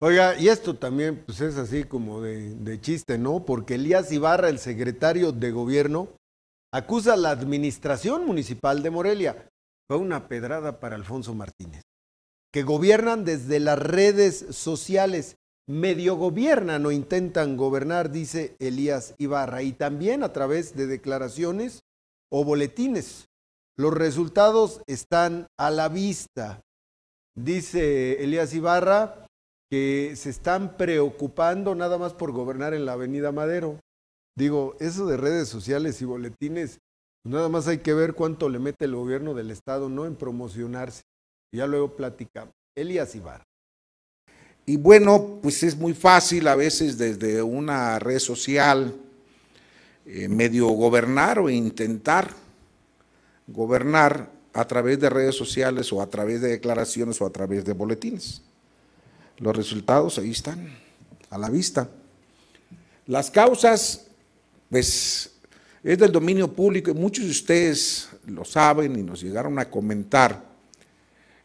Oiga, y esto también pues, es así como de, de chiste, ¿no? Porque Elías Ibarra, el secretario de gobierno, acusa a la administración municipal de Morelia. Fue una pedrada para Alfonso Martínez, que gobiernan desde las redes sociales, medio gobiernan o intentan gobernar, dice Elías Ibarra, y también a través de declaraciones o boletines. Los resultados están a la vista. Dice Elías Ibarra, que se están preocupando nada más por gobernar en la Avenida Madero. Digo, eso de redes sociales y boletines, pues nada más hay que ver cuánto le mete el gobierno del Estado, ¿no? En promocionarse. Ya luego platicamos. Elías Ibar. Y bueno, pues es muy fácil a veces desde una red social eh, medio gobernar o intentar gobernar a través de redes sociales o a través de declaraciones o a través de boletines. Los resultados ahí están, a la vista. Las causas, pues, es del dominio público y muchos de ustedes lo saben y nos llegaron a comentar,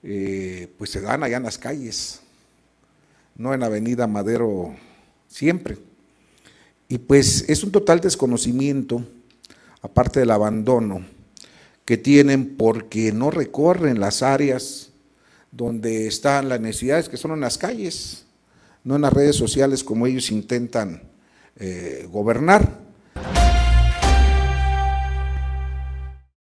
eh, pues se dan allá en las calles, no en Avenida Madero siempre. Y pues es un total desconocimiento, aparte del abandono que tienen porque no recorren las áreas donde están las necesidades, que son en las calles, no en las redes sociales como ellos intentan eh, gobernar.